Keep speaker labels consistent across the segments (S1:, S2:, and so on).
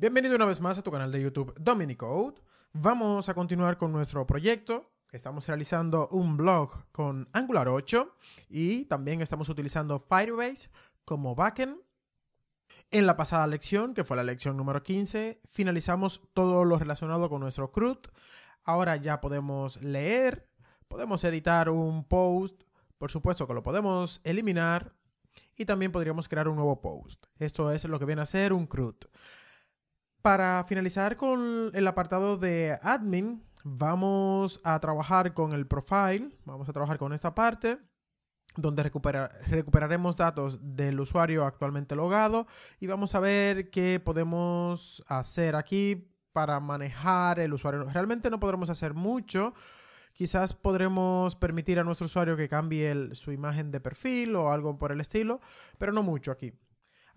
S1: Bienvenido una vez más a tu canal de YouTube Dominicode. Vamos a continuar con nuestro proyecto. Estamos realizando un blog con Angular 8 y también estamos utilizando Firebase como backend. En la pasada lección, que fue la lección número 15, finalizamos todo lo relacionado con nuestro CRUD. Ahora ya podemos leer, podemos editar un post, por supuesto que lo podemos eliminar y también podríamos crear un nuevo post. Esto es lo que viene a ser un CRUD. Para finalizar con el apartado de admin, vamos a trabajar con el profile, vamos a trabajar con esta parte donde recuperaremos datos del usuario actualmente logado y vamos a ver qué podemos hacer aquí para manejar el usuario. Realmente no podremos hacer mucho, quizás podremos permitir a nuestro usuario que cambie su imagen de perfil o algo por el estilo, pero no mucho aquí.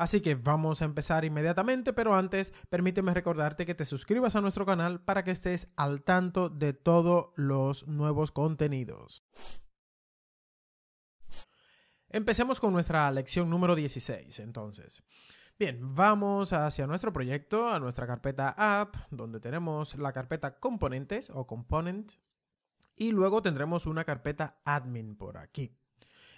S1: Así que vamos a empezar inmediatamente, pero antes permíteme recordarte que te suscribas a nuestro canal para que estés al tanto de todos los nuevos contenidos. Empecemos con nuestra lección número 16, entonces. Bien, vamos hacia nuestro proyecto, a nuestra carpeta app, donde tenemos la carpeta componentes o component, y luego tendremos una carpeta admin por aquí.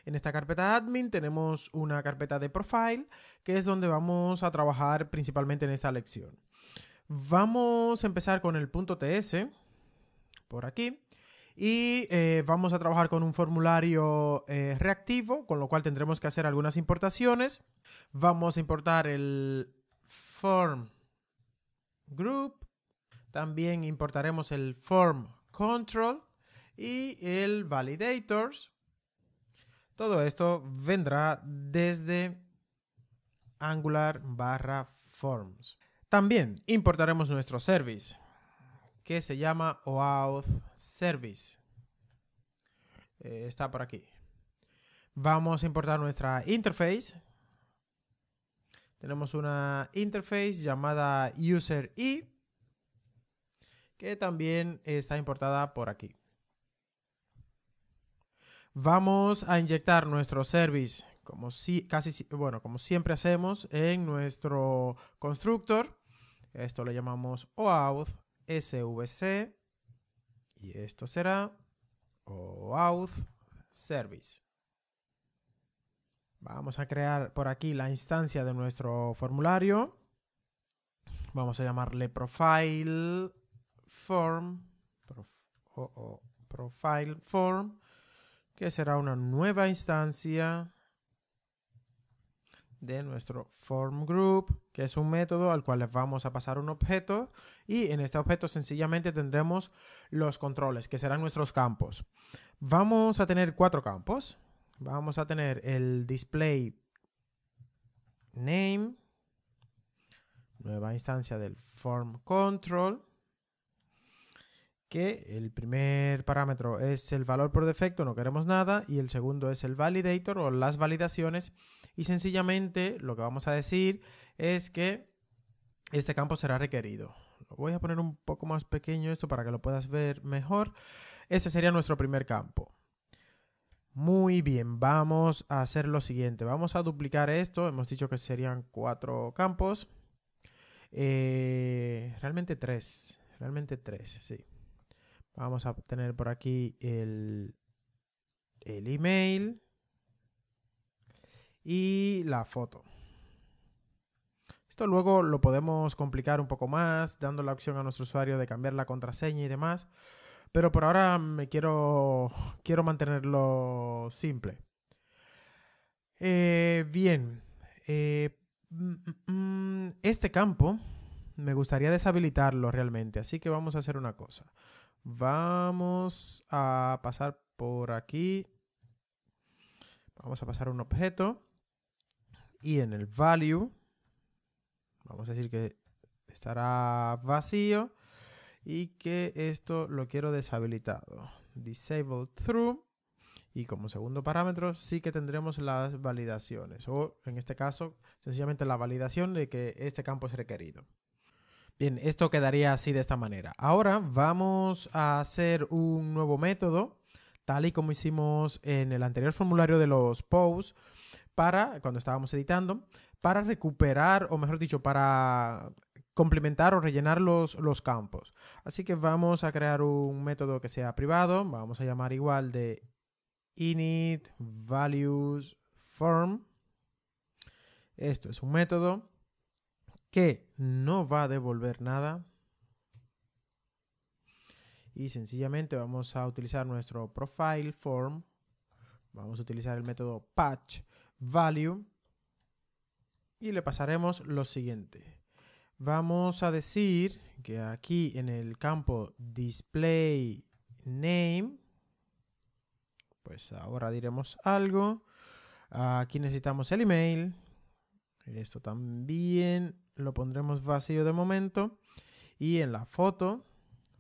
S1: En esta carpeta admin tenemos una carpeta de profile, que es donde vamos a trabajar principalmente en esta lección. Vamos a empezar con el TS, por aquí. Y eh, vamos a trabajar con un formulario eh, reactivo, con lo cual tendremos que hacer algunas importaciones. Vamos a importar el form group. También importaremos el form control y el validators. Todo esto vendrá desde Angular barra Forms. También importaremos nuestro service que se llama OAuth Service. Eh, está por aquí. Vamos a importar nuestra interface. Tenemos una interface llamada user e, que también está importada por aquí. Vamos a inyectar nuestro service, como si, casi, bueno, como siempre hacemos en nuestro constructor. Esto lo llamamos OAuthSVC. y esto será OAuthService. service. Vamos a crear por aquí la instancia de nuestro formulario. Vamos a llamarle profile form. profile form que será una nueva instancia de nuestro form group, que es un método al cual les vamos a pasar un objeto y en este objeto sencillamente tendremos los controles, que serán nuestros campos. Vamos a tener cuatro campos. Vamos a tener el display name, nueva instancia del form control, que el primer parámetro es el valor por defecto, no queremos nada, y el segundo es el validator o las validaciones, y sencillamente lo que vamos a decir es que este campo será requerido. Lo voy a poner un poco más pequeño esto para que lo puedas ver mejor. Este sería nuestro primer campo. Muy bien, vamos a hacer lo siguiente. Vamos a duplicar esto. Hemos dicho que serían cuatro campos. Eh, realmente tres. Realmente tres, sí. Vamos a tener por aquí el, el email y la foto. Esto luego lo podemos complicar un poco más, dando la opción a nuestro usuario de cambiar la contraseña y demás. Pero por ahora me quiero, quiero mantenerlo simple. Eh, bien. Eh, mm, mm, mm, este campo me gustaría deshabilitarlo realmente. Así que vamos a hacer una cosa. Vamos a pasar por aquí. Vamos a pasar un objeto. Y en el value, vamos a decir que estará vacío. Y que esto lo quiero deshabilitado. Disable through. Y como segundo parámetro, sí que tendremos las validaciones. O en este caso, sencillamente la validación de que este campo es requerido. Bien, esto quedaría así de esta manera. Ahora vamos a hacer un nuevo método, tal y como hicimos en el anterior formulario de los posts, para, cuando estábamos editando, para recuperar, o mejor dicho, para complementar o rellenar los, los campos. Así que vamos a crear un método que sea privado, vamos a llamar igual de initValuesForm. Esto es un método que no va a devolver nada. Y sencillamente vamos a utilizar nuestro profile form. Vamos a utilizar el método patch value. Y le pasaremos lo siguiente. Vamos a decir que aquí en el campo display name, pues ahora diremos algo. Aquí necesitamos el email. Esto también lo pondremos vacío de momento. Y en la foto,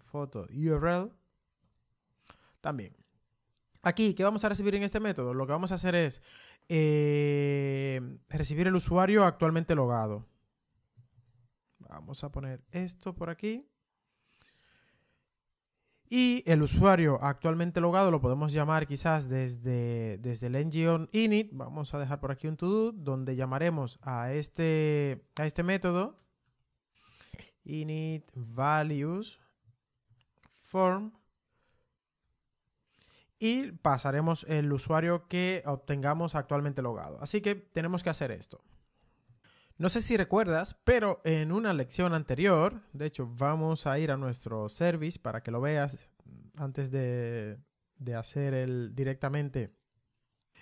S1: foto URL, también. Aquí, ¿qué vamos a recibir en este método? Lo que vamos a hacer es eh, recibir el usuario actualmente logado. Vamos a poner esto por aquí. Y el usuario actualmente logado lo podemos llamar quizás desde, desde el engine init. Vamos a dejar por aquí un todo donde llamaremos a este, a este método init values form y pasaremos el usuario que obtengamos actualmente logado. Así que tenemos que hacer esto. No sé si recuerdas, pero en una lección anterior, de hecho vamos a ir a nuestro service para que lo veas antes de, hacer el directamente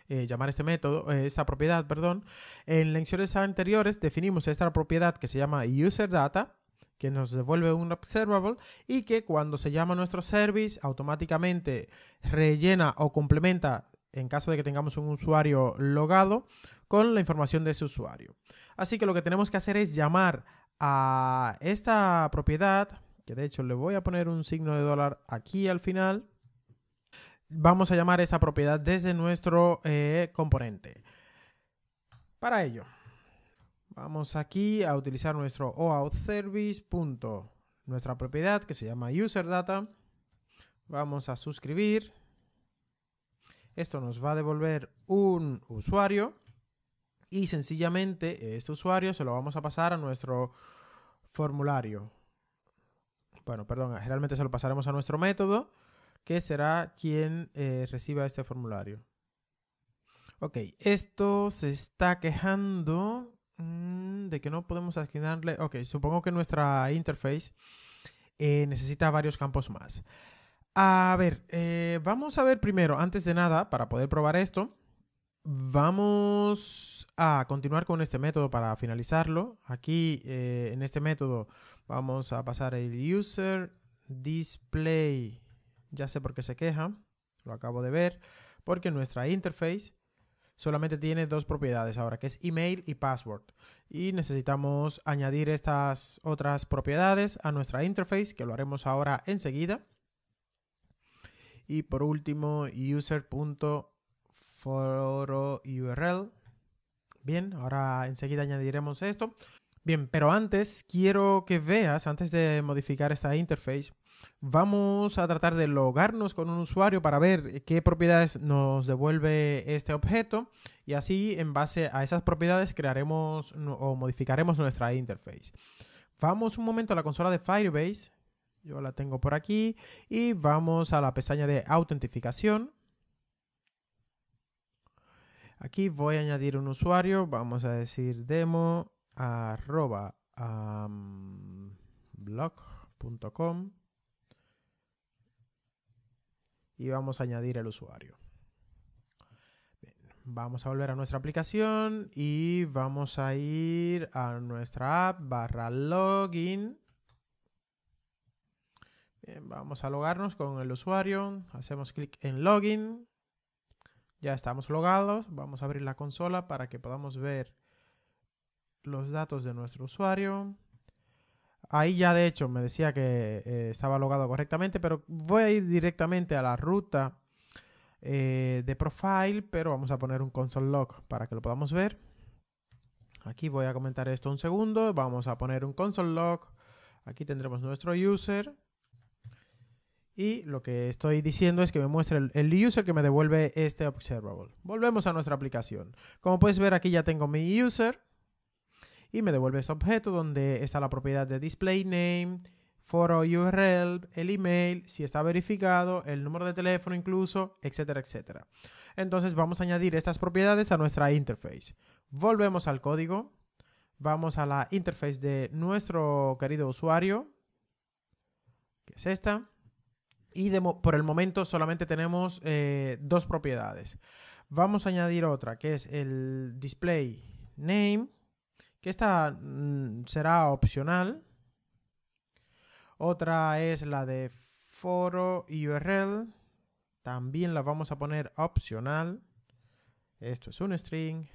S1: eh, llamar este método, eh, esta propiedad, perdón. En lecciones anteriores definimos esta propiedad que se llama user data, que nos devuelve un observable y que cuando se llama nuestro service automáticamente rellena o complementa en caso de que tengamos un usuario logado con la información de ese usuario. Así que lo que tenemos que hacer es llamar a esta propiedad, que de hecho le voy a poner un signo de dólar aquí al final. Vamos a llamar esta propiedad desde nuestro eh, componente. Para ello, vamos aquí a utilizar nuestro OAuth Nuestra propiedad que se llama UserData. Vamos a suscribir esto nos va a devolver un usuario y sencillamente este usuario se lo vamos a pasar a nuestro formulario. Bueno, perdón, generalmente se lo pasaremos a nuestro método, que será quien eh, reciba este formulario. Ok, esto se está quejando mm, de que no podemos asignarle... Ok, supongo que nuestra interface eh, necesita varios campos más. A ver, eh, vamos a ver primero, antes de nada, para poder probar esto, vamos a continuar con este método para finalizarlo. Aquí eh, en este método vamos a pasar el user display. Ya sé por qué se queja, lo acabo de ver, porque nuestra interface solamente tiene dos propiedades ahora, que es email y password. Y necesitamos añadir estas otras propiedades a nuestra interface, que lo haremos ahora enseguida. Y por último, user.forourl. Bien, ahora enseguida añadiremos esto. Bien, pero antes quiero que veas, antes de modificar esta interface, vamos a tratar de logarnos con un usuario para ver qué propiedades nos devuelve este objeto y así en base a esas propiedades crearemos o modificaremos nuestra interface. Vamos un momento a la consola de Firebase yo la tengo por aquí y vamos a la pestaña de autentificación. Aquí voy a añadir un usuario, vamos a decir demo blog.com y vamos a añadir el usuario. vamos a volver a nuestra aplicación y vamos a ir a nuestra app barra login vamos a logarnos con el usuario. Hacemos clic en login. Ya estamos logados. Vamos a abrir la consola para que podamos ver los datos de nuestro usuario. Ahí ya de hecho me decía que eh, estaba logado correctamente, pero voy a ir directamente a la ruta eh, de profile, pero vamos a poner un console log para que lo podamos ver. Aquí voy a comentar esto un segundo, vamos a poner un console log, aquí tendremos nuestro user, y lo que estoy diciendo es que me muestre el, user que me devuelve este observable. Volvemos a nuestra aplicación. Como puedes ver aquí ya tengo mi user y me devuelve este objeto donde está la propiedad de display name, foro URL, el email, si está verificado, el número de teléfono incluso, etcétera, etcétera. Entonces vamos a añadir estas propiedades a nuestra interface. Volvemos al código. Vamos a la interface de nuestro querido usuario, que es esta y por el momento solamente tenemos eh, dos propiedades. Vamos a añadir otra, que es el display name, que esta mm, será opcional. Otra es la de foro URL. También la vamos a poner opcional. Esto es un string.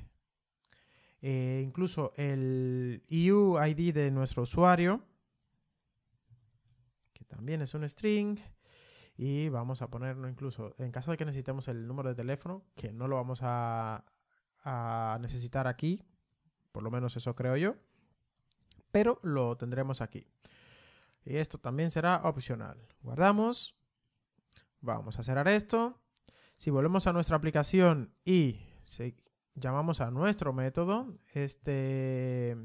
S1: Eh, incluso el UID de nuestro usuario, que también es un string y vamos a ponerlo incluso, en caso de que necesitemos el número de teléfono, que no lo vamos a, necesitar aquí, por lo menos eso creo yo, pero lo tendremos aquí. Y esto también será opcional. Guardamos. Vamos a cerrar esto. Si volvemos a nuestra aplicación y llamamos a nuestro método, este,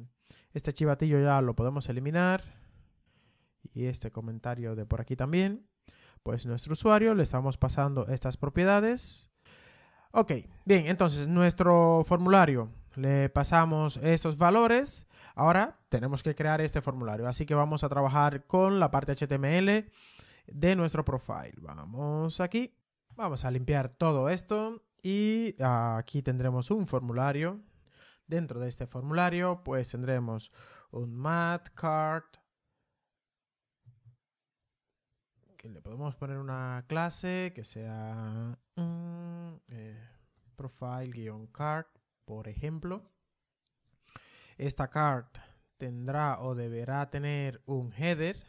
S1: este chivatillo ya lo podemos eliminar. Y este comentario de por aquí también pues nuestro usuario, le estamos pasando estas propiedades. Ok, bien, entonces nuestro formulario, le pasamos estos valores. Ahora tenemos que crear este formulario, así que vamos a trabajar con la parte HTML de nuestro profile. Vamos aquí, vamos a limpiar todo esto y aquí tendremos un formulario. Dentro de este formulario, pues tendremos un mat card, le podemos poner una clase que sea mm, eh, profile-card, por ejemplo. Esta card tendrá o deberá tener un header.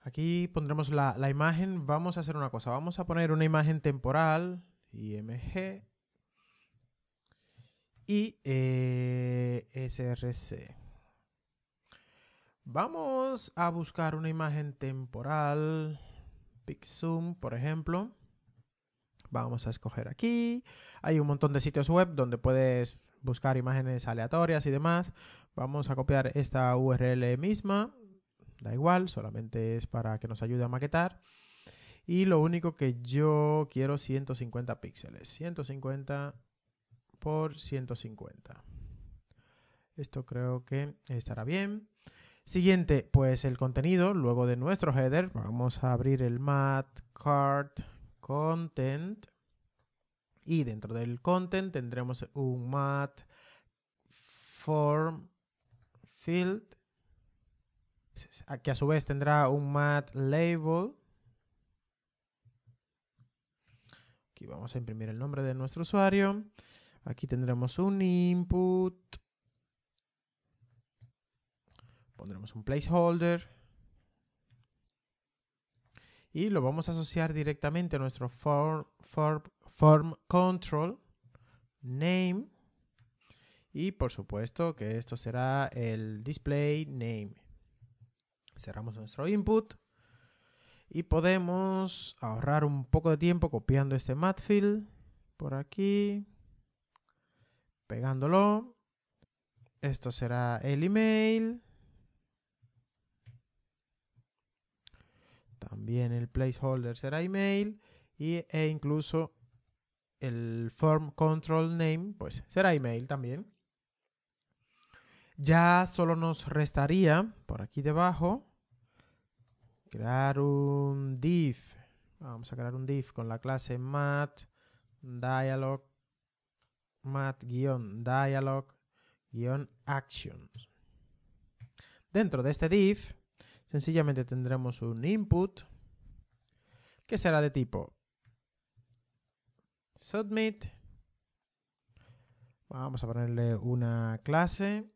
S1: Aquí pondremos la, imagen. Vamos a hacer una cosa. Vamos a poner una imagen temporal, img, y eh, src. Vamos a buscar una imagen temporal. Pixum, por ejemplo. Vamos a escoger aquí. Hay un montón de sitios web donde puedes buscar imágenes aleatorias y demás. Vamos a copiar esta URL misma. Da igual, solamente es para que nos ayude a maquetar. Y lo único que yo quiero 150 píxeles. 150 por 150. Esto creo que estará bien. Siguiente, pues el contenido, luego de nuestro header, vamos a abrir el mat card content y dentro del content tendremos un mat form field que a su vez tendrá un mat label. Aquí vamos a imprimir el nombre de nuestro usuario. Aquí tendremos un input Pondremos un placeholder. Y lo vamos a asociar directamente a nuestro form, control name. Y por supuesto que esto será el display name. Cerramos nuestro input. Y podemos ahorrar un poco de tiempo copiando este matfield por aquí, pegándolo. Esto será el email. También el placeholder será email y, e incluso el form control name pues será email también. Ya solo nos restaría por aquí debajo crear un div. Vamos a crear un div con la clase mat dialog mat-dialog-actions. Dentro de este div Sencillamente tendremos un input que será de tipo submit. Vamos a ponerle una clase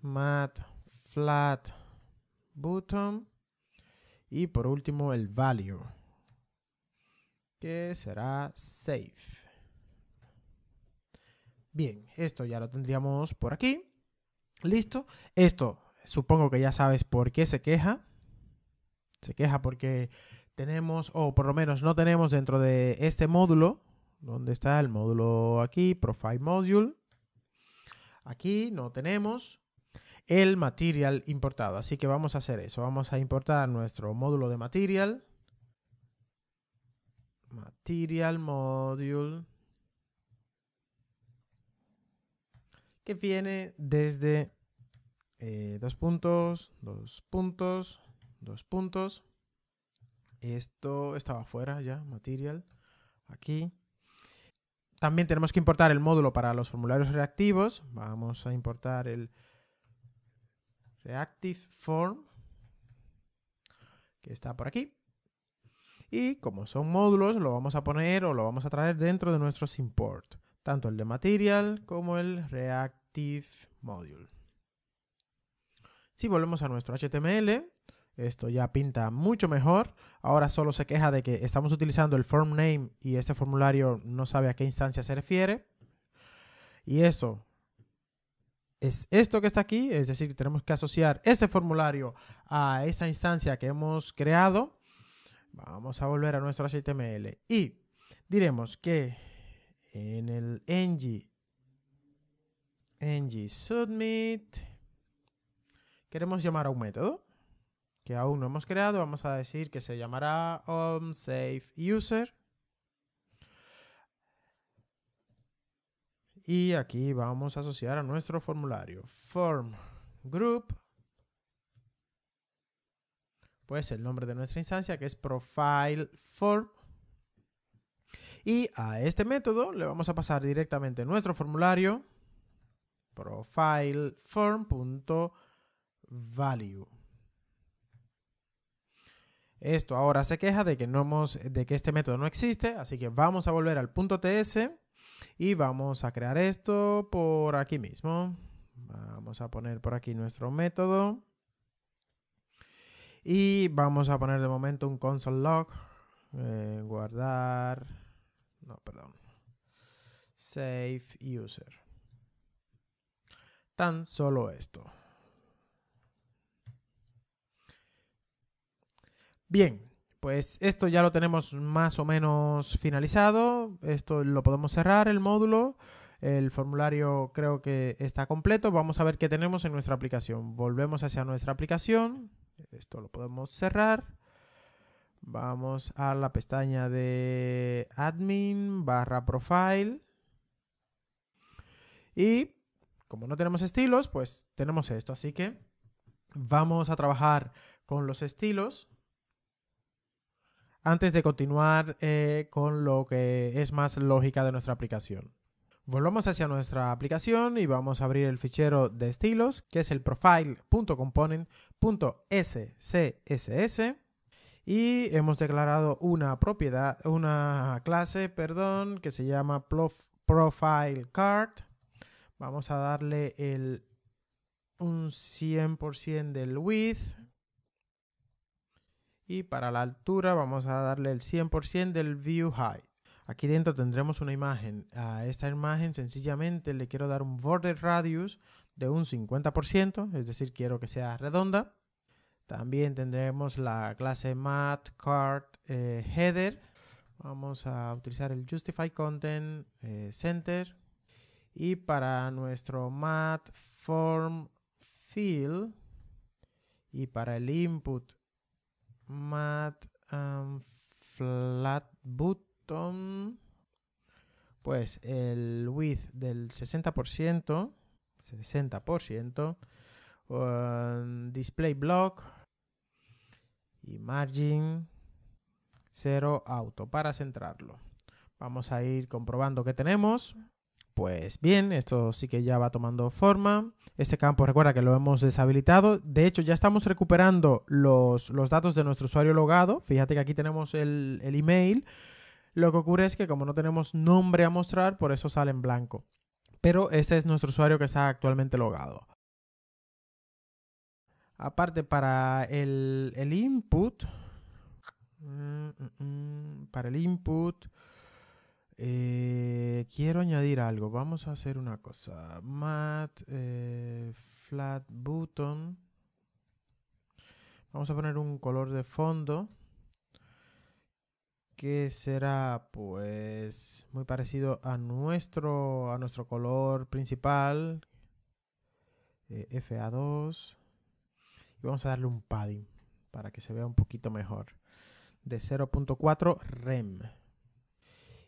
S1: mat flat button y por último el value que será save. Bien, esto ya lo tendríamos por aquí. Listo. Esto supongo que ya sabes por qué se queja. Se queja porque tenemos, o por lo menos no tenemos dentro de este módulo, donde está el módulo aquí, Profile Module, aquí no tenemos el material importado. Así que vamos a hacer eso. Vamos a importar nuestro módulo de material. Material Module. Que viene desde eh, dos puntos, dos puntos, dos puntos. Esto estaba fuera ya, material, aquí. También tenemos que importar el módulo para los formularios reactivos. Vamos a importar el reactive form, que está por aquí. Y como son módulos, lo vamos a poner o lo vamos a traer dentro de nuestros import, tanto el de material como el reactive module. Si volvemos a nuestro HTML, esto ya pinta mucho mejor. Ahora solo se queja de que estamos utilizando el form name y este formulario no sabe a qué instancia se refiere. Y eso es esto que está aquí, es decir, tenemos que asociar ese formulario a esta instancia que hemos creado. Vamos a volver a nuestro HTML y diremos que en el ng ng submit queremos llamar a un método que aún no hemos creado. Vamos a decir que se llamará onSaveUser. Y aquí vamos a asociar a nuestro formulario formGroup. group. Pues el nombre de nuestra instancia que es profileForm. Y a este método le vamos a pasar directamente nuestro formulario profileform.com value. Esto ahora se queja de que, no de que este método no existe, así que vamos a volver al punto TS y vamos a crear esto por aquí mismo. Vamos a poner por aquí nuestro método. Y vamos a poner de momento un console log. Eh, guardar. No, perdón. Save user. Tan solo esto. Bien, pues esto ya lo tenemos más o menos finalizado. Esto lo podemos cerrar, el módulo. El formulario creo que está completo. Vamos a ver qué tenemos en nuestra aplicación. Volvemos hacia nuestra aplicación. Esto lo podemos cerrar. Vamos a la pestaña de admin barra profile. Y como no tenemos estilos, pues tenemos esto. Así que vamos a trabajar con los estilos antes de continuar eh, con lo que es más lógica de nuestra aplicación. Volvamos hacia nuestra aplicación y vamos a abrir el fichero de estilos, que es el profile.component.scss y hemos declarado una propiedad, una clase, perdón, que se llama profile card. Vamos a darle el un 100% del width y para la altura vamos a darle el 100% del View Height. Aquí dentro tendremos una imagen. A esta imagen sencillamente le quiero dar un border radius de un 50%, es decir, quiero que sea redonda. También tendremos la clase mat card eh, header. Vamos a utilizar el justify content eh, center. Y para nuestro mat form field y para el input mat um, flat button pues el width del 60%, 60%, um, display block y margin 0 auto para centrarlo. Vamos a ir comprobando que tenemos. Pues bien, esto sí que ya va tomando forma. Este campo recuerda que lo hemos deshabilitado. De hecho, ya estamos recuperando los, datos de nuestro usuario logado. Fíjate que aquí tenemos el, email. Lo que ocurre es que como no tenemos nombre a mostrar, por eso sale en blanco. Pero este es nuestro usuario que está actualmente logado. Aparte para el input, mm, mm, mm, para el input, eh, quiero añadir algo. Vamos a hacer una cosa. Mat eh, flat button. Vamos a poner un color de fondo que será pues muy parecido a nuestro a nuestro color principal eh, FA2 y vamos a darle un padding para que se vea un poquito mejor de 0.4 rem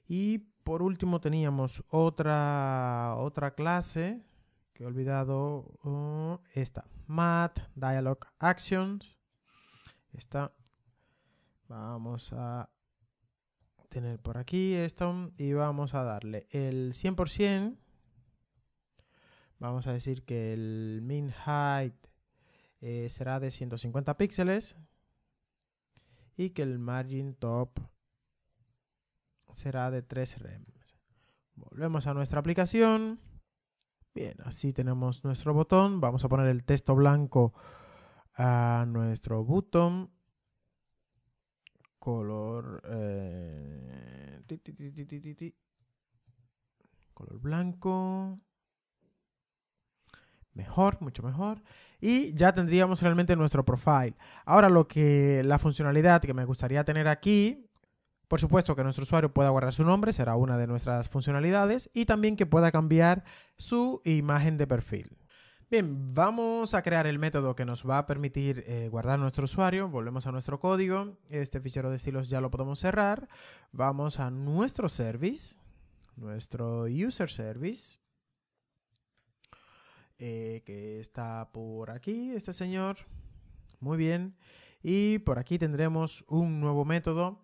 S1: y por último teníamos otra, otra clase que he olvidado, uh, esta, Math, dialog Actions. Esta vamos a tener por aquí esto y vamos a darle el 100%. Vamos a decir que el min height eh, será de 150 píxeles y que el margin top será de 3 rem. Volvemos a nuestra aplicación. Bien, así tenemos nuestro botón. Vamos a poner el texto blanco a nuestro botón. Color... Eh, color blanco. Mejor, mucho mejor. Y ya tendríamos realmente nuestro profile. Ahora lo que la funcionalidad que me gustaría tener aquí por supuesto que nuestro usuario pueda guardar su nombre, será una de nuestras funcionalidades, y también que pueda cambiar su imagen de perfil. Bien, vamos a crear el método que nos va a permitir eh, guardar nuestro usuario. Volvemos a nuestro código. Este fichero de estilos ya lo podemos cerrar. Vamos a nuestro service, nuestro user service, eh, que está por aquí, este señor. Muy bien. Y por aquí tendremos un nuevo método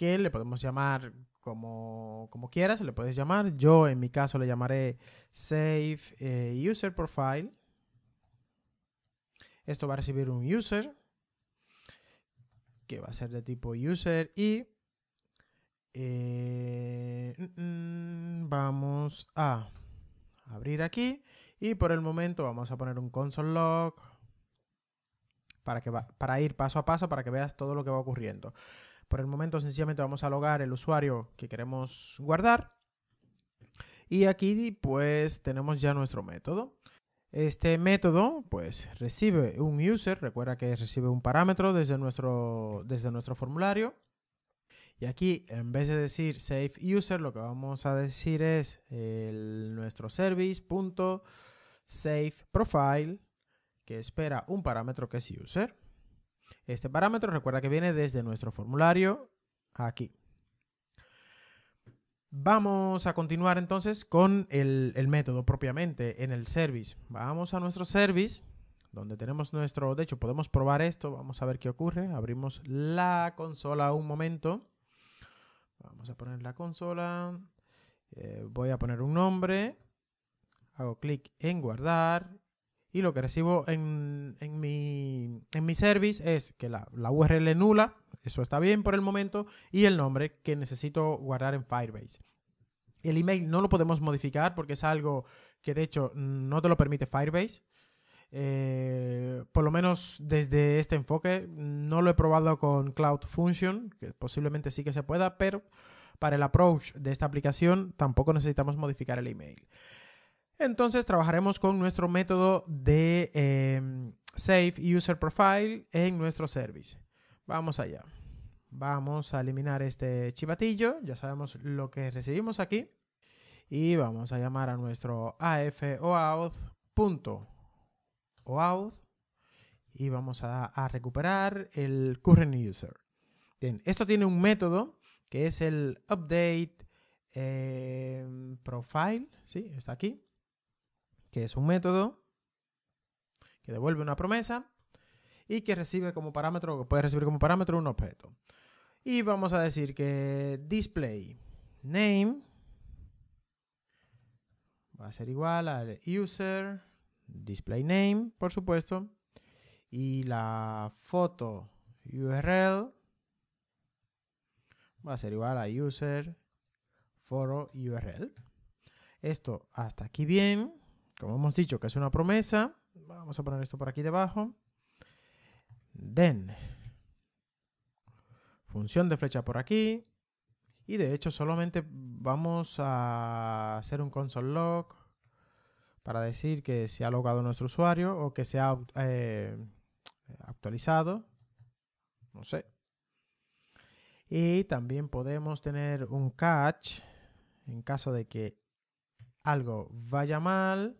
S1: le podemos llamar como, como quieras, le puedes llamar. Yo en mi caso le llamaré Save eh, User Profile. Esto va a recibir un user que va a ser de tipo user y eh, mm, mm, vamos a abrir aquí y por el momento vamos a poner un console log para, que para ir paso a paso para que veas todo lo que va ocurriendo. Por el momento sencillamente vamos a logar el usuario que queremos guardar. Y aquí pues tenemos ya nuestro método. Este método pues recibe un user, recuerda que recibe un parámetro desde nuestro, desde nuestro formulario. Y aquí en vez de decir save user, lo que vamos a decir es nuestro service.saveProfile, profile que espera un parámetro que es user. Este parámetro recuerda que viene desde nuestro formulario aquí. Vamos a continuar entonces con el, método propiamente en el service. Vamos a nuestro service, donde tenemos nuestro, de hecho podemos probar esto, vamos a ver qué ocurre. Abrimos la consola un momento. Vamos a poner la consola, eh, voy a poner un nombre, hago clic en guardar y lo que recibo en, mi, service es que la, URL nula, eso está bien por el momento, y el nombre que necesito guardar en Firebase. El email no lo podemos modificar porque es algo que de hecho no te lo permite Firebase. Eh, por lo menos desde este enfoque, no lo he probado con Cloud Function, que posiblemente sí que se pueda, pero para el approach de esta aplicación tampoco necesitamos modificar el email. Entonces trabajaremos con nuestro método de eh, Save User Profile en nuestro service. Vamos allá. Vamos a eliminar este chivatillo. Ya sabemos lo que recibimos aquí. Y vamos a llamar a nuestro afOauth.oauth y vamos a, recuperar el current user. Bien, esto tiene un método que es el update em, profile, ¿sí? Está aquí que es un método que devuelve una promesa y que recibe como parámetro, o que puede recibir como parámetro un objeto. Y vamos a decir que display name va a ser igual al user display name, por supuesto, y la foto URL va a ser igual a user foro URL. Esto hasta aquí bien como hemos dicho que es una promesa, vamos a poner esto por aquí debajo. Then. Función de flecha por aquí. Y de hecho solamente vamos a hacer un console log para decir que se ha logado nuestro usuario o que se ha eh, actualizado. No sé. Y también podemos tener un catch en caso de que algo vaya mal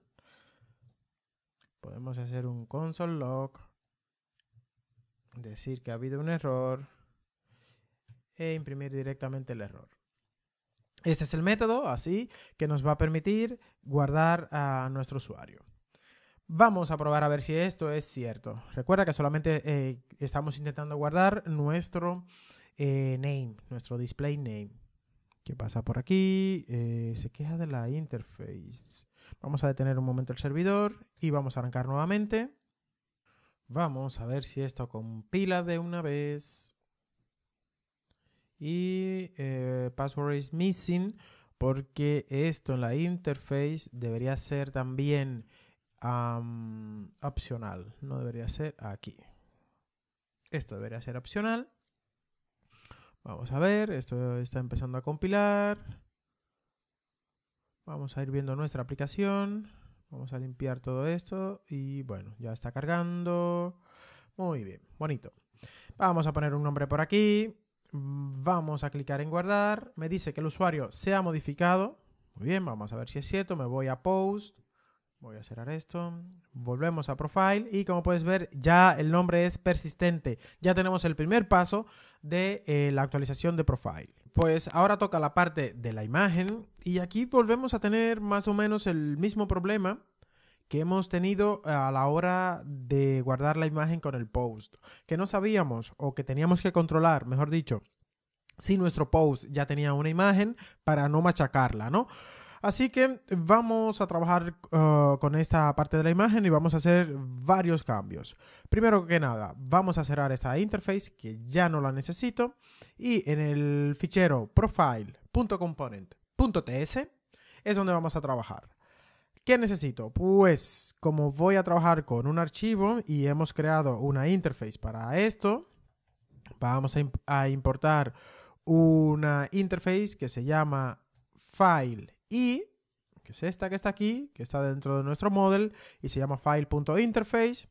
S1: Podemos hacer un console log, decir que ha habido un error e imprimir directamente el error. Este es el método, así, que nos va a permitir guardar a nuestro usuario. Vamos a probar a ver si esto es cierto. Recuerda que solamente eh, estamos intentando guardar nuestro eh, name, nuestro display name. ¿Qué pasa por aquí? Eh, se queja de la interface. Vamos a detener un momento el servidor y vamos a arrancar nuevamente. Vamos a ver si esto compila de una vez. Y eh, password is missing porque esto en la interface debería ser también opcional. No debería ser aquí. Esto debería ser opcional. Vamos a ver, esto está empezando a compilar. Vamos a ir viendo nuestra aplicación. Vamos a limpiar todo esto y bueno, ya está cargando. Muy bien, bonito. Vamos a poner un nombre por aquí. Vamos a clicar en guardar. Me dice que el usuario se ha modificado. Muy bien, vamos a ver si es cierto. Me voy a post. Voy a cerrar esto. Volvemos a profile y como puedes ver ya el nombre es persistente. Ya tenemos el primer paso de eh, la actualización de profile. Pues ahora toca la parte de la imagen y aquí volvemos a tener más o menos el mismo problema que hemos tenido a la hora de guardar la imagen con el post, que no sabíamos o que teníamos que controlar, mejor dicho, si nuestro post ya tenía una imagen para no machacarla, ¿no? Así que vamos a trabajar uh, con esta parte de la imagen y vamos a hacer varios cambios. Primero que nada, vamos a cerrar esta interface que ya no la necesito y en el fichero profile.component.ts es donde vamos a trabajar. ¿Qué necesito? Pues como voy a trabajar con un archivo y hemos creado una interface para esto, vamos a, a importar una interface que se llama file y que es esta que está aquí, que está dentro de nuestro model y se llama file.interface.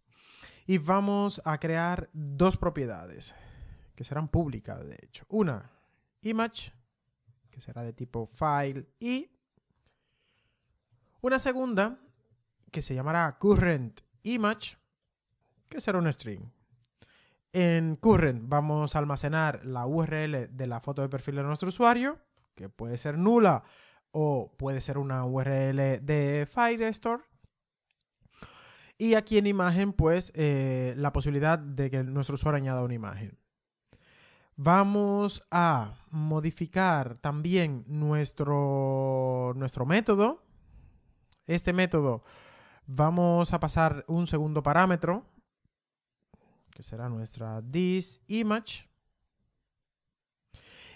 S1: Y vamos a crear dos propiedades que serán públicas, de hecho. Una, image, que será de tipo file, y una segunda que se llamará current image, que será un string. En current vamos a almacenar la URL de la foto de perfil de nuestro usuario, que puede ser nula o puede ser una URL de Firestore. Y aquí en imagen, pues, eh, la posibilidad de que nuestro usuario añada una imagen. Vamos a modificar también nuestro, nuestro método. Este método vamos a pasar un segundo parámetro, que será nuestra thisImage.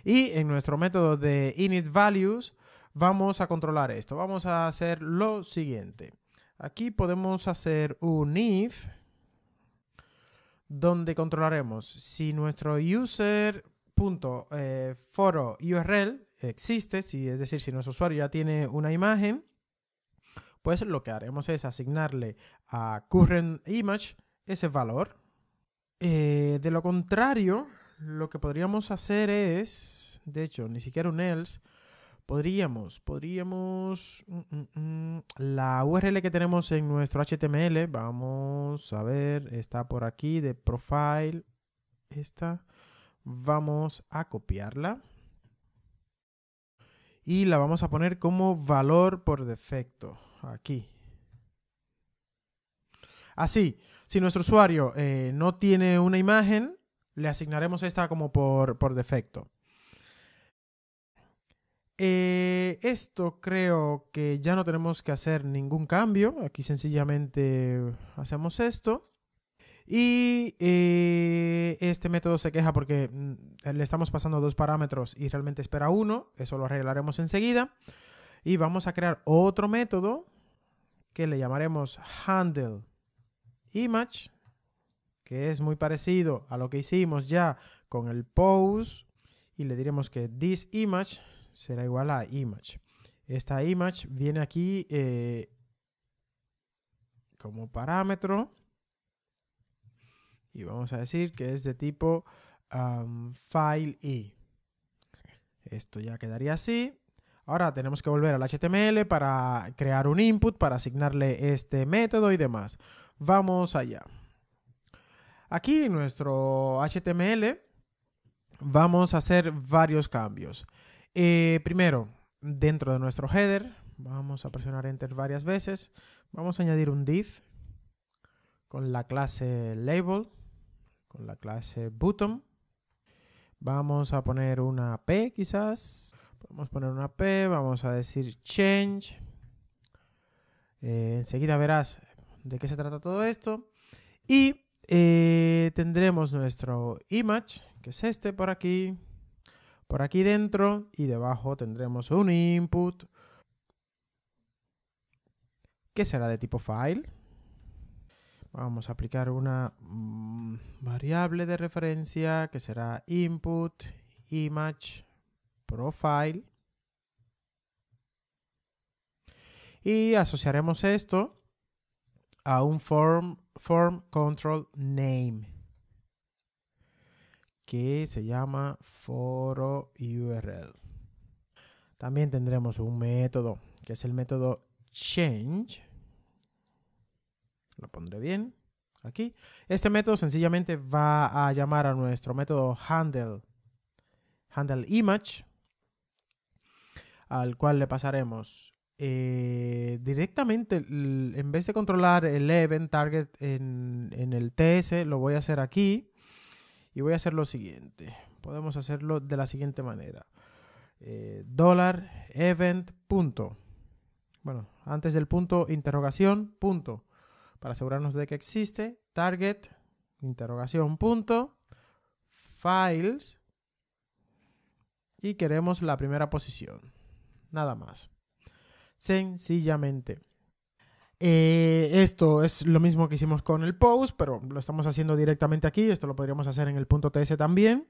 S1: Y en nuestro método de initValues vamos a controlar esto. Vamos a hacer lo siguiente. Aquí podemos hacer un if donde controlaremos si nuestro user eh, URL existe, si, es decir, si nuestro usuario ya tiene una imagen, pues lo que haremos es asignarle a current image ese valor. Eh, de lo contrario, lo que podríamos hacer es, de hecho, ni siquiera un else, Podríamos, podríamos... Mm, mm, mm, la URL que tenemos en nuestro HTML, vamos a ver, está por aquí de profile. Esta. Vamos a copiarla. Y la vamos a poner como valor por defecto. Aquí. Así, si nuestro usuario eh, no tiene una imagen, le asignaremos esta como por defecto. Eh, esto creo que ya no tenemos que hacer ningún cambio. Aquí sencillamente hacemos esto. Y eh, este método se queja porque mm, le estamos pasando dos parámetros y realmente espera uno. Eso lo arreglaremos enseguida. Y vamos a crear otro método que le llamaremos handle image, que es muy parecido a lo que hicimos ya con el pose. Y le diremos que this image será igual a image. Esta image viene aquí eh, como parámetro y vamos a decir que es de tipo um, file i. E. Esto ya quedaría así. Ahora tenemos que volver al HTML para crear un input, para asignarle este método y demás. Vamos allá. Aquí en nuestro HTML vamos a hacer varios cambios. Eh, primero, dentro de nuestro header, vamos a presionar Enter varias veces. Vamos a añadir un div con la clase label, con la clase button. Vamos a poner una P quizás. Vamos a poner una P, vamos a decir change. Eh, enseguida verás de qué se trata todo esto. Y eh, tendremos nuestro image, que es este por aquí por aquí dentro y debajo tendremos un input que será de tipo file. Vamos a aplicar una mm, variable de referencia que será input image profile. Y asociaremos esto a un form, form control name que se llama foro URL. También tendremos un método que es el método change. Lo pondré bien aquí. Este método sencillamente va a llamar a nuestro método handle, handle image, al cual le pasaremos eh, directamente, en vez de controlar el event target en, en el TS, lo voy a hacer aquí y voy a hacer lo siguiente. Podemos hacerlo de la siguiente manera. Eh, event punto. Bueno, antes del punto, interrogación, punto. Para asegurarnos de que existe, target, interrogación, punto, files. Y queremos la primera posición. Nada más. Sencillamente. Eh, esto es lo mismo que hicimos con el post, pero lo estamos haciendo directamente aquí. Esto lo podríamos hacer en el punto TS también.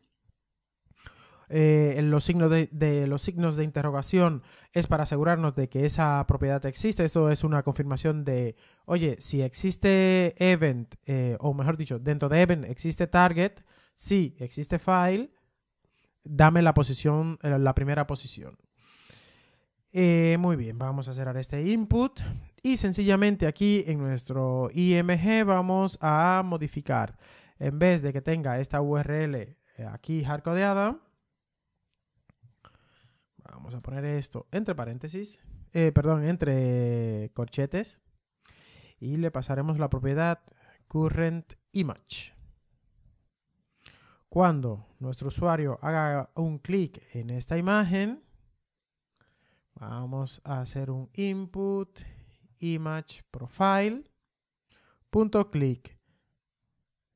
S1: Eh, los signos de, los signos de interrogación es para asegurarnos de que esa propiedad existe. Esto es una confirmación de, oye, si existe event, eh, o mejor dicho, dentro de event existe target, si existe file, dame la posición, la primera posición. Eh, muy bien, vamos a cerrar este input y sencillamente aquí en nuestro IMG vamos a modificar. En vez de que tenga esta URL eh, aquí hardcodeada, vamos a poner esto entre paréntesis, eh, perdón, entre corchetes y le pasaremos la propiedad current image. Cuando nuestro usuario haga un clic en esta imagen, Vamos a hacer un input image profile. Punto clic.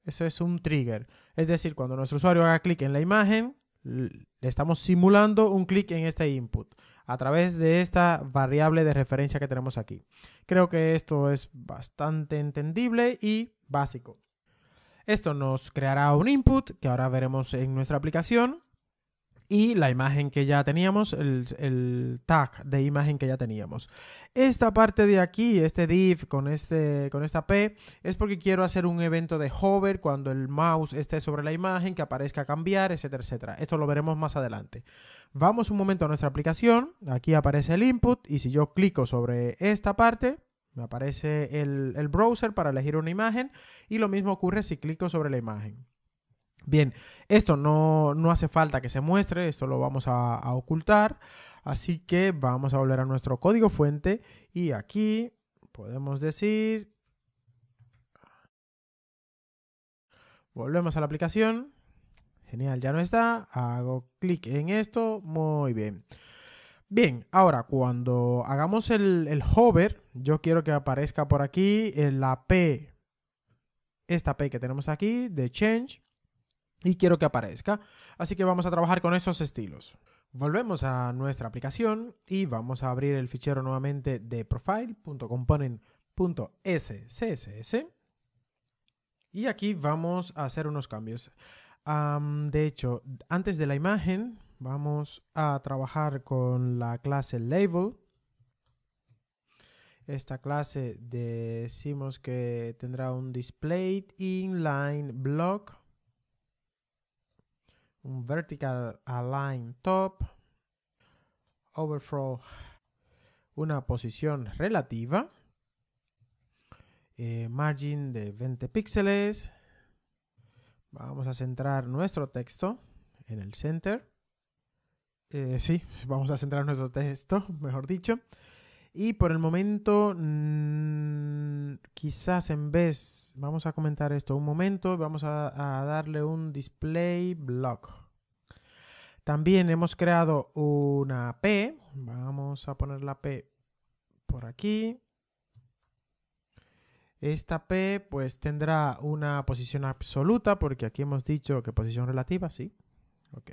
S1: Eso es un trigger. Es decir, cuando nuestro usuario haga clic en la imagen, le estamos simulando un clic en este input a través de esta variable de referencia que tenemos aquí. Creo que esto es bastante entendible y básico. Esto nos creará un input que ahora veremos en nuestra aplicación y la imagen que ya teníamos, el, tag de imagen que ya teníamos. Esta parte de aquí, este div con, este, con esta P, es porque quiero hacer un evento de hover cuando el mouse esté sobre la imagen, que aparezca cambiar, etcétera, etcétera. Esto lo veremos más adelante. Vamos un momento a nuestra aplicación, aquí aparece el input y si yo clico sobre esta parte, me aparece el, el browser para elegir una imagen y lo mismo ocurre si clico sobre la imagen. Bien, esto no, hace falta que se muestre, esto lo vamos a, ocultar. Así que vamos a volver a nuestro código fuente y aquí podemos decir... Volvemos a la aplicación. Genial, ya no está. Hago clic en esto. Muy bien. Bien, ahora cuando hagamos el, el hover, yo quiero que aparezca por aquí en la P, esta P que tenemos aquí de change y quiero que aparezca. Así que vamos a trabajar con esos estilos. Volvemos a nuestra aplicación y vamos a abrir el fichero nuevamente de profile.component.scss. Y aquí vamos a hacer unos cambios. de hecho, antes de la imagen, vamos a trabajar con la clase label. Esta clase decimos que tendrá un display inline block un vertical align top, overflow, una posición relativa, eh, margin de 20 píxeles. Vamos a centrar nuestro texto en el center. Eh, sí, vamos a centrar nuestro texto, mejor dicho. Y por el momento, mm, quizás en vez, vamos a comentar esto un momento, vamos a, darle un display block. También hemos creado una P, vamos a poner la P por aquí. Esta P pues tendrá una posición absoluta porque aquí hemos dicho que posición relativa, sí. Ok.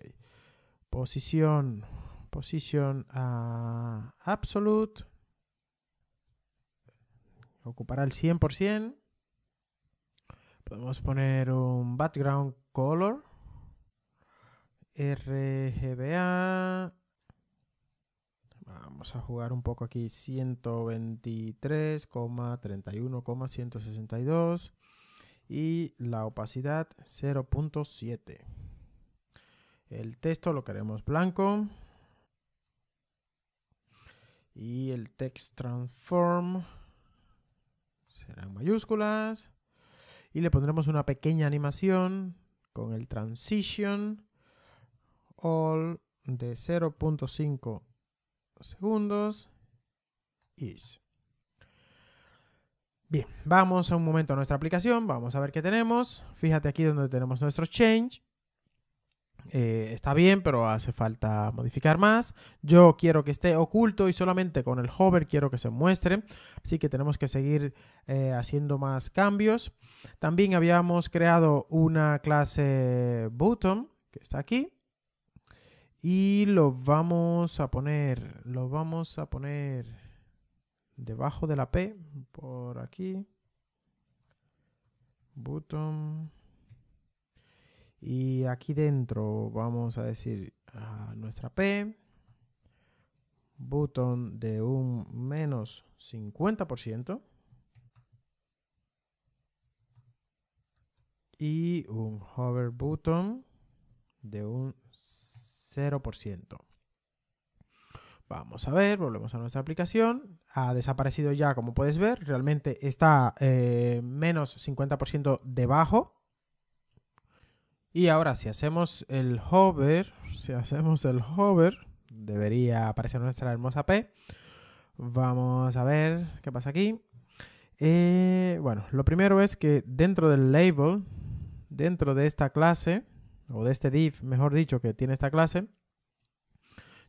S1: Posición, posición a... Ah, absolute ocupará el 100%. Podemos poner un background color. RGBA. Vamos a jugar un poco aquí 123,31,162 y la opacidad 0.7. El texto lo queremos blanco. Y el text transform serán mayúsculas. Y le pondremos una pequeña animación con el transition all de 0.5 segundos is. Bien, vamos a un momento a nuestra aplicación, vamos a ver qué tenemos. Fíjate aquí donde tenemos nuestro change. Eh, está bien, pero hace falta modificar más. Yo quiero que esté oculto y solamente con el hover quiero que se muestre. Así que tenemos que seguir eh, haciendo más cambios. También habíamos creado una clase button que está aquí. Y lo vamos a poner, lo vamos a poner debajo de la P, por aquí. Button. Y aquí dentro vamos a decir a ah, nuestra P, button de un menos 50% y un hover button de un 0%. Vamos a ver, volvemos a nuestra aplicación. Ha desaparecido ya, como puedes ver. Realmente está eh, menos 50% debajo y ahora si hacemos el hover, si hacemos el hover, debería aparecer nuestra hermosa P. Vamos a ver qué pasa aquí. Eh, bueno, lo primero es que dentro del label, dentro de esta clase, o de este div, mejor dicho, que tiene esta clase,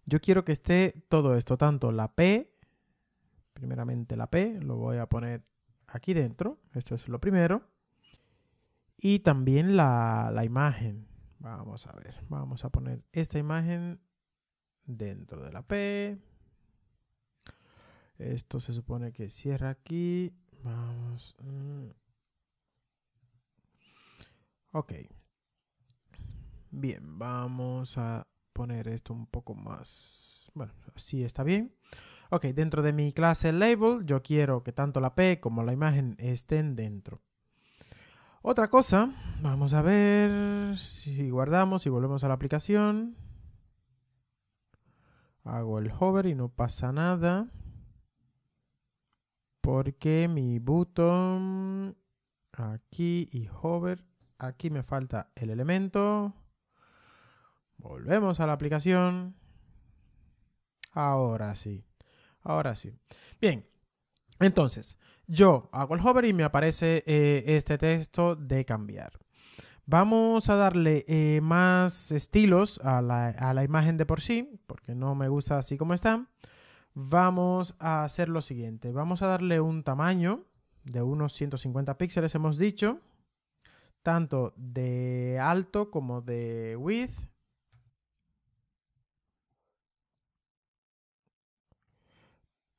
S1: yo quiero que esté todo esto, tanto la P, primeramente la P, lo voy a poner aquí dentro, esto es lo primero, y también la, imagen. Vamos a ver, vamos a poner esta imagen dentro de la P. Esto se supone que cierra aquí. Vamos. Mm. Ok. Bien, vamos a poner esto un poco más. Bueno, así está bien. Ok, dentro de mi clase label yo quiero que tanto la P como la imagen estén dentro. Otra cosa, vamos a ver si guardamos y volvemos a la aplicación. Hago el hover y no pasa nada. Porque mi button aquí y hover, aquí me falta el elemento. Volvemos a la aplicación. Ahora sí, ahora sí. Bien, entonces, yo hago el hover y me aparece eh, este texto de cambiar. Vamos a darle eh, más estilos a la, a la, imagen de por sí, porque no me gusta así como está. Vamos a hacer lo siguiente. Vamos a darle un tamaño de unos 150 píxeles, hemos dicho, tanto de alto como de width.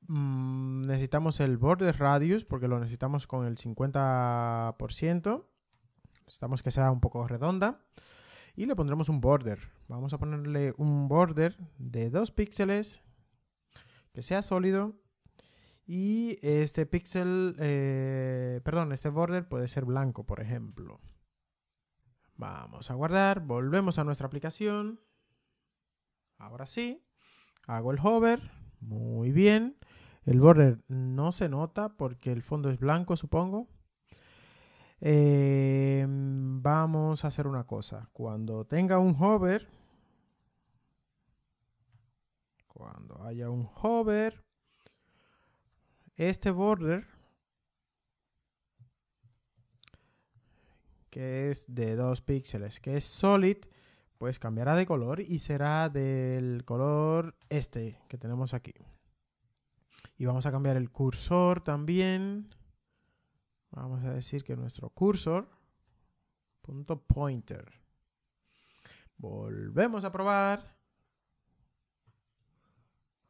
S1: Mm, necesitamos el border radius porque lo necesitamos con el 50%. Necesitamos que sea un poco redonda. Y le pondremos un border. Vamos a ponerle un border de dos píxeles que sea sólido. Y este píxel, eh, perdón, este border puede ser blanco, por ejemplo. Vamos a guardar, volvemos a nuestra aplicación. Ahora sí, hago el hover, muy bien. El border no se nota porque el fondo es blanco, supongo. Em, vamos a hacer una cosa. Cuando tenga un hover, cuando haya un hover, este border, que es de dos píxeles, que es solid, pues cambiará de color y será del color este que tenemos aquí. Y vamos a cambiar el cursor también. Vamos a decir que nuestro cursor, pointer. Volvemos a probar.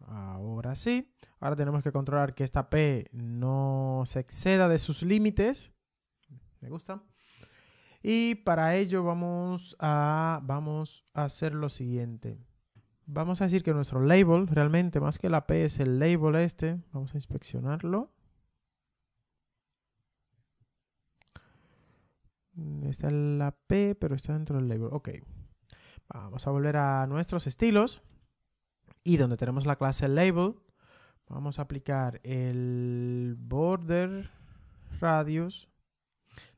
S1: Ahora sí. Ahora tenemos que controlar que esta P no se exceda de sus límites. Me gusta. Y para ello vamos a, vamos a hacer lo siguiente vamos a decir que nuestro label, realmente más que la P es el label este, vamos a inspeccionarlo. Está en la P, pero está dentro del label. Ok. Vamos a volver a nuestros estilos. Y donde tenemos la clase label, vamos a aplicar el border radius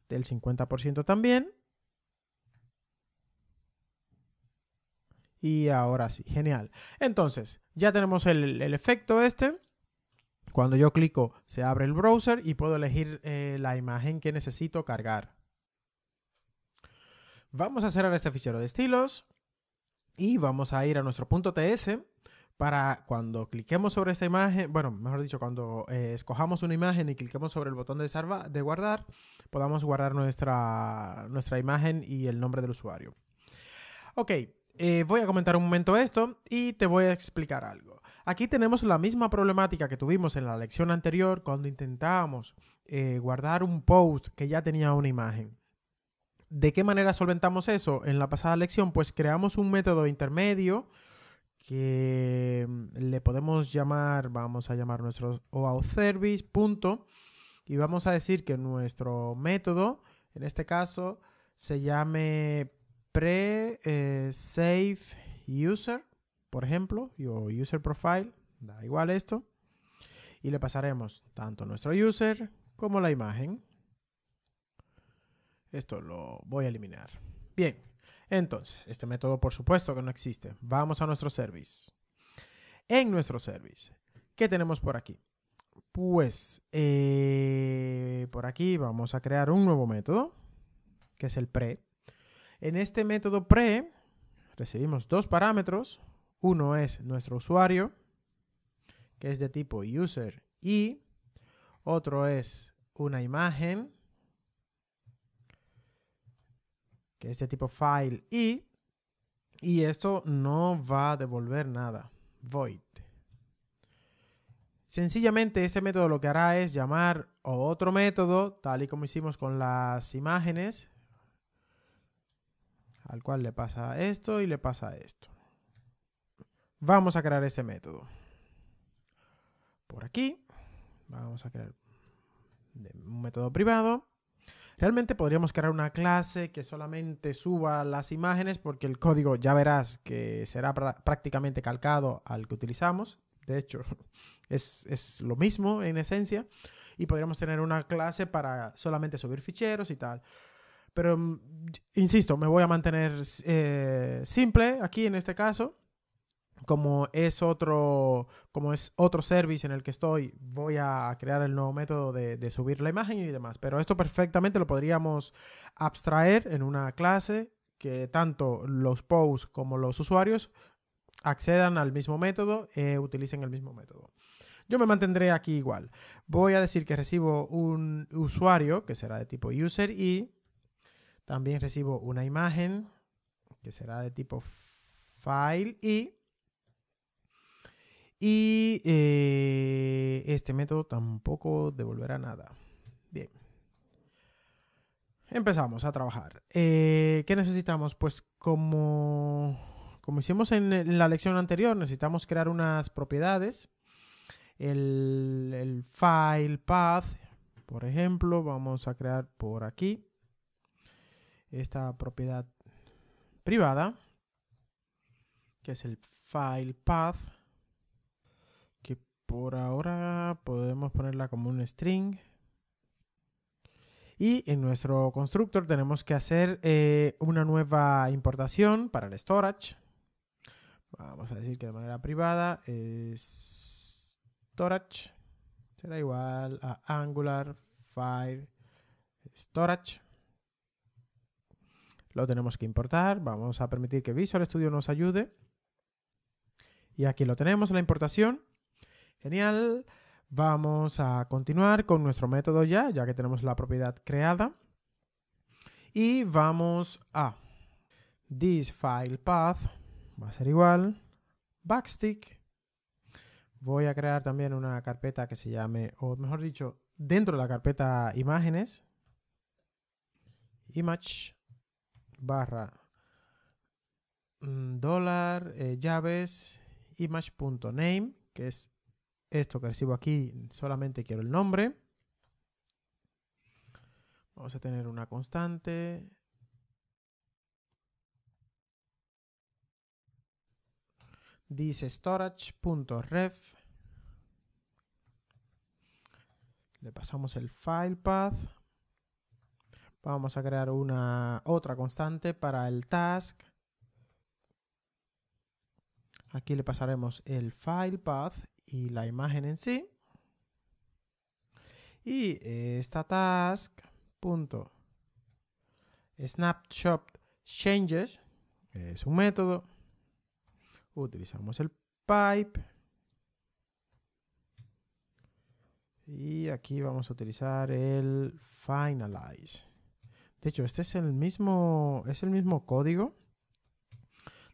S1: del 50% también. Y ahora sí, genial. Entonces, ya tenemos el, efecto este. Cuando yo clico, se abre el browser y puedo elegir eh, la imagen que necesito cargar. Vamos a cerrar este fichero de estilos y vamos a ir a nuestro punto TS para cuando cliquemos sobre esta imagen, bueno, mejor dicho, cuando eh, escojamos una imagen y cliquemos sobre el botón de, de guardar, podamos guardar nuestra, nuestra imagen y el nombre del usuario. Ok, eh, voy a comentar un momento esto y te voy a explicar algo. Aquí tenemos la misma problemática que tuvimos en la lección anterior cuando intentábamos eh, guardar un post que ya tenía una imagen. ¿De qué manera solventamos eso? En la pasada lección, pues creamos un método intermedio que mm, le podemos llamar, vamos a llamar nuestro OAuthService, punto, y vamos a decir que nuestro método, en este caso, se llame pre-save eh, user, por ejemplo, o user profile, da igual esto, y le pasaremos tanto nuestro user como la imagen. Esto lo voy a eliminar. Bien, entonces, este método por supuesto que no existe. Vamos a nuestro service. En nuestro service, ¿qué tenemos por aquí? Pues eh, por aquí vamos a crear un nuevo método, que es el pre. En este método pre recibimos dos parámetros. Uno es nuestro usuario, que es de tipo user y otro es una imagen, que es de tipo file y y esto no va a devolver nada. Void. Sencillamente este método lo que hará es llamar otro método, tal y como hicimos con las imágenes, al cual le pasa esto y le pasa esto. Vamos a crear este método. Por aquí, vamos a crear un método privado. Realmente podríamos crear una clase que solamente suba las imágenes porque el código ya verás que será prácticamente calcado al que utilizamos. De hecho, es, es, lo mismo en esencia. Y podríamos tener una clase para solamente subir ficheros y tal. Pero, mm, insisto, me voy a mantener eh, simple aquí en este caso. Como es, otro, como es otro service en el que estoy, voy a crear el nuevo método de, subir la imagen y demás. Pero esto perfectamente lo podríamos abstraer en una clase que tanto los posts como los usuarios accedan al mismo método, e utilicen el mismo método. Yo me mantendré aquí igual. Voy a decir que recibo un usuario que será de tipo user y también recibo una imagen que será de tipo file y y eh, este método tampoco devolverá nada. Bien. Empezamos a trabajar. Eh, ¿Qué necesitamos? Pues como, como hicimos en, la lección anterior, necesitamos crear unas propiedades. El, el file path, por ejemplo, vamos a crear por aquí esta propiedad privada, que es el file path, que por ahora podemos ponerla como un string. Y en nuestro constructor tenemos que hacer eh, una nueva importación para el storage. Vamos a decir que de manera privada es storage será igual a angular file storage lo tenemos que importar. Vamos a permitir que Visual Studio nos ayude. Y aquí lo tenemos, la importación. Genial. Vamos a continuar con nuestro método ya, ya que tenemos la propiedad creada. Y vamos a this file path, va a ser igual, backstick. Voy a crear también una carpeta que se llame, o mejor dicho, dentro de la carpeta imágenes, image, barra mm, dólar eh, llaves image.name, que es esto que recibo aquí, solamente quiero el nombre. Vamos a tener una constante. Dice storage.ref. Le pasamos el file path. Vamos a crear una otra constante para el task. Aquí le pasaremos el file path y la imagen en sí. Y esta task punto snapshot changes es un método. Utilizamos el pipe. Y aquí vamos a utilizar el finalize. De hecho, este es el mismo, es el mismo código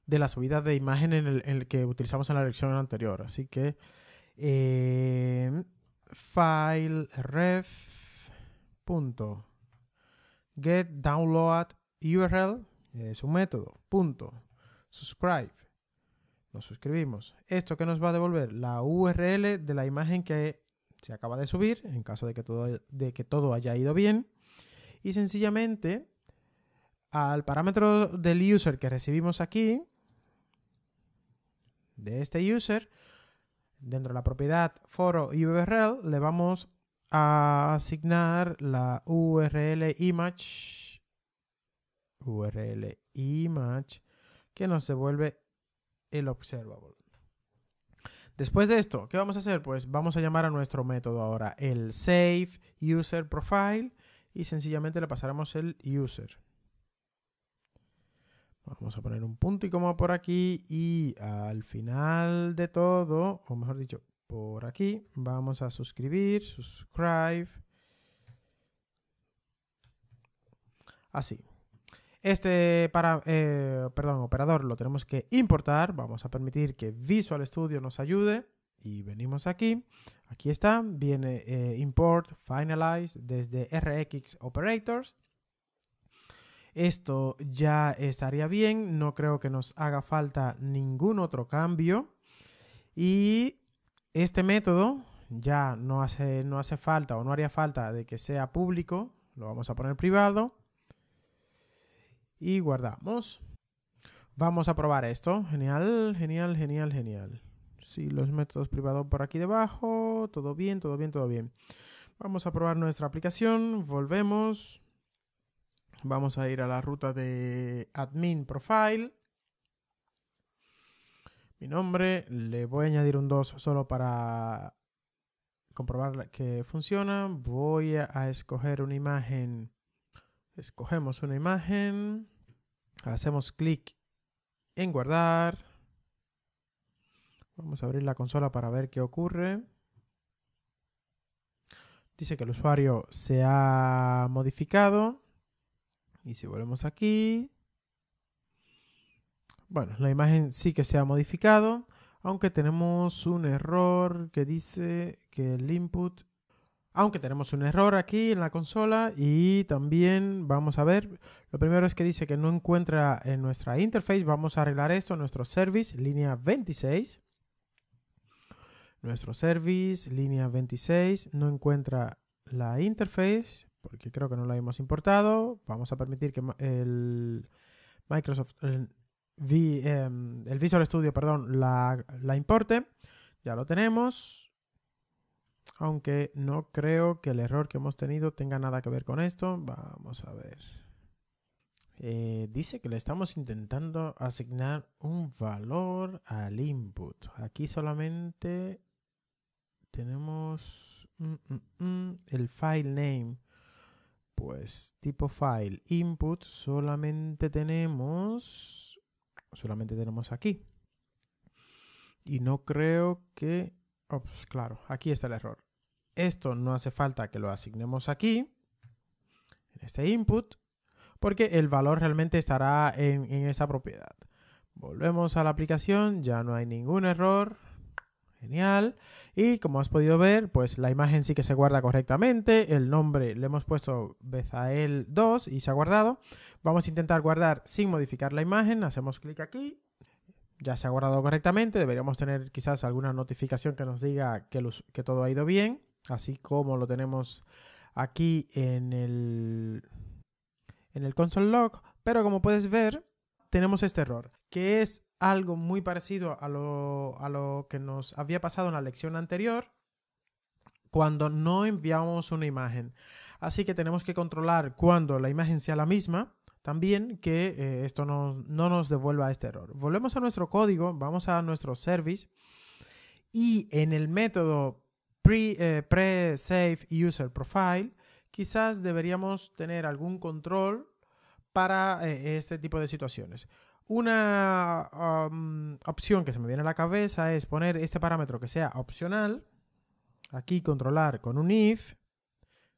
S1: de la subida de imagen en el, que utilizamos en la lección anterior. Así que eh, file ref get download URL eh, es un método punto subscribe nos suscribimos. Esto que nos va a devolver la URL de la imagen que se acaba de subir, en caso de que todo, de que todo haya ido bien y sencillamente al parámetro del user que recibimos aquí, de este user, dentro de la propiedad foro y URL, le vamos a asignar la URL image, URL image, que nos devuelve el observable. Después de esto, ¿qué vamos a hacer? Pues vamos a llamar a nuestro método ahora, el save user profile, y sencillamente le pasaremos el user. Vamos a poner un punto y coma por aquí y al final de todo, o mejor dicho, por aquí, vamos a suscribir, subscribe. Así. Este para, eh, perdón, operador lo tenemos que importar. Vamos a permitir que Visual Studio nos ayude y venimos aquí. Aquí está, viene eh, import finalize desde RX operators. Esto ya estaría bien, no creo que nos haga falta ningún otro cambio. Y este método ya no hace, no hace falta o no haría falta de que sea público, lo vamos a poner privado. Y guardamos. Vamos a probar esto. Genial, genial, genial, genial y los métodos privados por aquí debajo. Todo bien, todo bien, todo bien. Vamos a probar nuestra aplicación. Volvemos. Vamos a ir a la ruta de admin profile. Mi nombre. Le voy a añadir un 2 solo para comprobar que funciona. Voy a escoger una imagen. Escogemos una imagen. Hacemos clic en guardar Vamos a abrir la consola para ver qué ocurre. Dice que el usuario se ha modificado. Y si volvemos aquí. Bueno, la imagen sí que se ha modificado. Aunque tenemos un error que dice que el input... Aunque tenemos un error aquí en la consola y también vamos a ver, lo primero es que dice que no encuentra en nuestra interface, vamos a arreglar esto, nuestro service, línea 26 nuestro service, línea 26, no encuentra la interface, porque creo que no la hemos importado. Vamos a permitir que el Microsoft, em, el, Visual Studio, perdón, la, importe. Ya lo tenemos. Aunque no creo que el error que hemos tenido tenga nada que ver con esto. Vamos a ver. Eh, dice que le estamos intentando asignar un valor al input. Aquí solamente tenemos mm, mm, mm, el file name. Pues tipo file input solamente tenemos solamente tenemos aquí. Y no creo que claro, aquí está el error. Esto no hace falta que lo asignemos aquí en este input porque el valor realmente estará en esa propiedad. Volvemos a la aplicación, ya no hay ningún error. Genial. Y como has podido ver, pues la imagen sí que se guarda correctamente. El nombre le hemos puesto Bezael 2 y se ha guardado. Vamos a intentar guardar sin modificar la imagen. Hacemos clic aquí. Ya se ha guardado correctamente. Deberíamos tener quizás alguna notificación que nos diga que, que todo ha ido bien. Así como lo tenemos aquí en el, en el console log. Pero como puedes ver, tenemos este error que es algo muy parecido a lo, que nos había pasado en la lección anterior cuando no enviamos una imagen. Así que tenemos que controlar cuando la imagen sea la misma, también que eh, esto no, nos devuelva este error. Volvemos a nuestro código, vamos a nuestro service y en el método eh, pre-save user profile, quizás deberíamos tener algún control para eh, este tipo de situaciones. Una um, opción que se me viene a la cabeza es poner este parámetro que sea opcional. Aquí controlar con un if.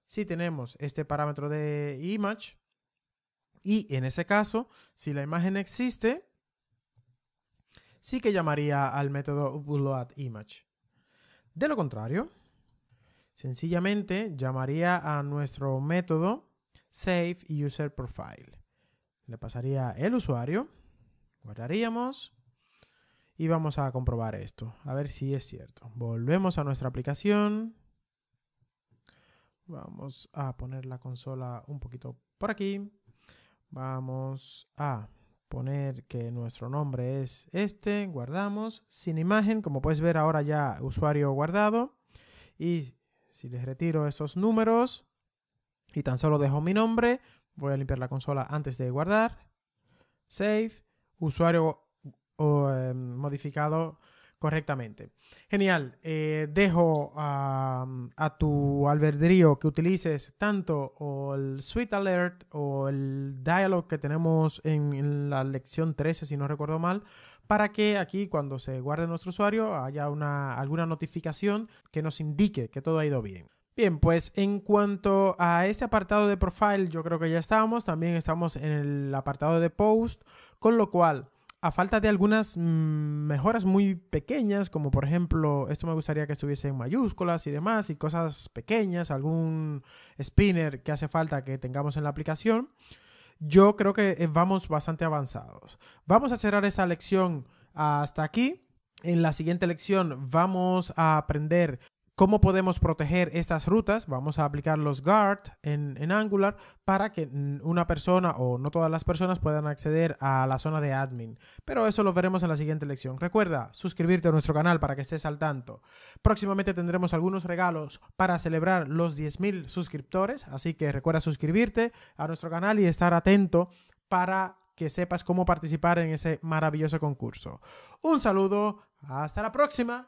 S1: Si tenemos este parámetro de image. Y en ese caso, si la imagen existe, sí que llamaría al método upload image. De lo contrario, sencillamente llamaría a nuestro método save user profile. Le pasaría el usuario Guardaríamos y vamos a comprobar esto, a ver si es cierto. Volvemos a nuestra aplicación. Vamos a poner la consola un poquito por aquí. Vamos a poner que nuestro nombre es este, guardamos, sin imagen, como puedes ver ahora ya usuario guardado. Y si les retiro esos números y tan solo dejo mi nombre, voy a limpiar la consola antes de guardar. Save usuario em, modificado correctamente. Genial. Eh, dejo a tu albedrío que utilices tanto el Sweet Alert o el dialog que tenemos en, la lección 13, si no recuerdo mal, para que aquí cuando se guarde nuestro usuario haya una, alguna notificación que nos indique que todo ha ido bien. Bien, pues en cuanto a este apartado de profile, yo creo que ya estamos. También estamos en el apartado de post, con lo cual, a falta de algunas mm, mejoras muy pequeñas, como por ejemplo, esto me gustaría que estuviese en mayúsculas y demás, y cosas pequeñas, algún spinner que hace falta que tengamos en la aplicación, yo creo que eh, vamos bastante avanzados. Vamos a cerrar esa lección hasta aquí. En la siguiente lección vamos a aprender ¿Cómo podemos proteger estas rutas? Vamos a aplicar los guard en, Angular para que una persona o no todas las personas puedan acceder a la zona de admin. Pero eso lo veremos en la siguiente lección. Recuerda suscribirte a nuestro canal para que estés al tanto. Próximamente tendremos algunos regalos para celebrar los 10.000 suscriptores, así que recuerda suscribirte a nuestro canal y estar atento para que sepas cómo participar en ese maravilloso concurso. Un saludo, hasta la próxima.